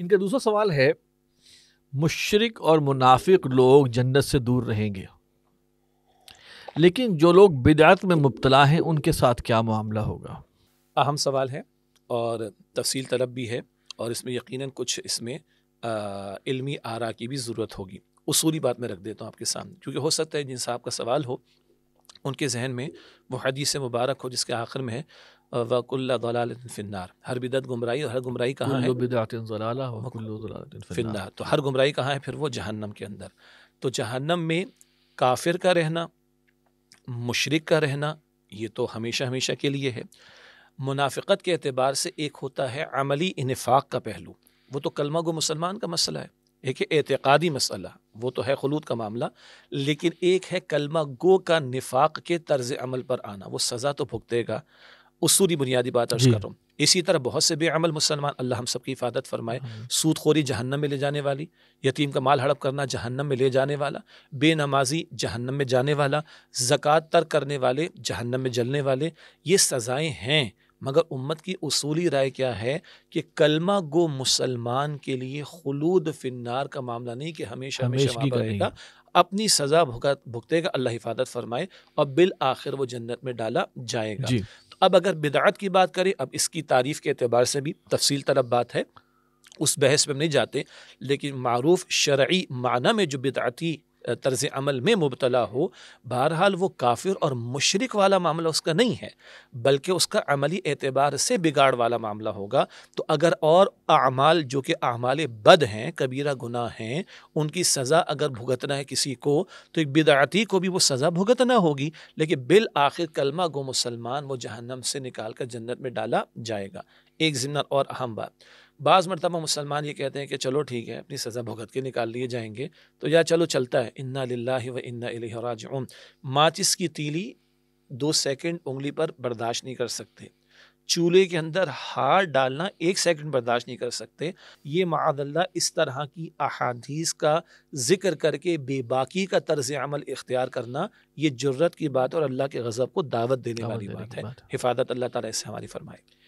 इनका दूसरा सवाल है मुशरक और मुनाफिक लोग जन्नत से दूर रहेंगे लेकिन जो लोग बिदात में मुबतला हैं उनके साथ क्या मामला होगा अहम सवाल है और तफसील तलब भी है और इसमें यकीनन कुछ इसमें आ, इल्मी आरा की भी ज़रूरत होगी उसूली बात मैं रख देता हूँ आपके सामने क्योंकि हो सकता है जिन साहब का सवाल हो उनके जहन में वो हदीस मुबारक हो जिसके आखिर में है वकुल्ला हर बिदत गुमराही और हर गुमराही कहाँ है फिनार तो हर गुमराही कहाँ है फिर वो जहन्नम के अंदर तो जहन्नम में काफिर का रहना मुशरक का रहना ये तो हमेशा हमेशा के लिए है मुनाफिकत के अतबार से एक होता है अमली इनफाक़ का पहलू वो तो कलमा गो मुसलमान का मसला है एक है एतकदी मसला वो तो है खलूद का मामला लेकिन एक है कलमा गो का नफाक के तर्ज अमल पर आना वो सज़ा तो भुगतेगा उसूली बुनियादी बात अर्ज कर रहा हूँ इसी तरह बहुत से बेअमल मुसलमान अल्लाह हम सबकी हिफाजत फरमाए हाँ। खोरी जहन्नम में ले जाने वाली यतीम का माल हड़प करना जहन्नम में ले जाने वाला बेनमाजी जहन्नम में जाने वाला जक़ात तर करने वाले जहन्नम में जलने वाले ये सज़ाएँ हैं मगर उम्मत की उसूली राय क्या है कि कलमा गो मुसलमान के लिए खलूद फिनार का मामला नहीं कि हमेशा हमेशा रहेगा अपनी सज़ा भुगत भुगतेगा अल्लाह हिफाजत फरमाए और बिल आखिर वो जन्नत में डाला जाएगा अब अगर बिदात की बात करें अब इसकी तारीफ़ के अतबार से भी तफसील तलब बात है उस बहस में नहीं जाते लेकिन मरूफ शर्य माना में जो बिदाती तर्ज अमल में मुबतला हो बहरहाल वो काफिर और मशरक वाला मामला उसका नहीं है बल्कि उसका अमली एतबार से बिगाड़ वाला मामला होगा तो अगर और अमाल जो कि अमाल बद हैं कबीरा गुना हैं उनकी सज़ा अगर भुगतना है किसी को तो एक बिदाती को भी वो सज़ा भुगतना होगी लेकिन बिल आखिर कलमा गो मुसलमान वो जहन्नम से निकाल कर जन्नत में डाला जाएगा एक जिम्मेदार और अहम बात बाज़ मरतबा मुसलमान ये कहते हैं कि चलो ठीक है अपनी सज़ा भुगत के निकाल लिए जाएंगे तो या चलो चलता है इन्ना ला व इन्ना राज माचिस की तीली दो सेकंड उंगली पर बर्दाश्त नहीं कर सकते चूल्हे के अंदर हार डालना एक सेकंड बर्दाश्त नहीं कर सकते ये मादल्ला इस तरह की अहादीस का जिक्र करके बेबाकी का तर्ज अमल इख्तियार करना ये जरूरत की बात और अल्लाह के गज़ब को दावत देने वाली बात है हिफाजत अल्लाह ताला इससे हमारी फरमाए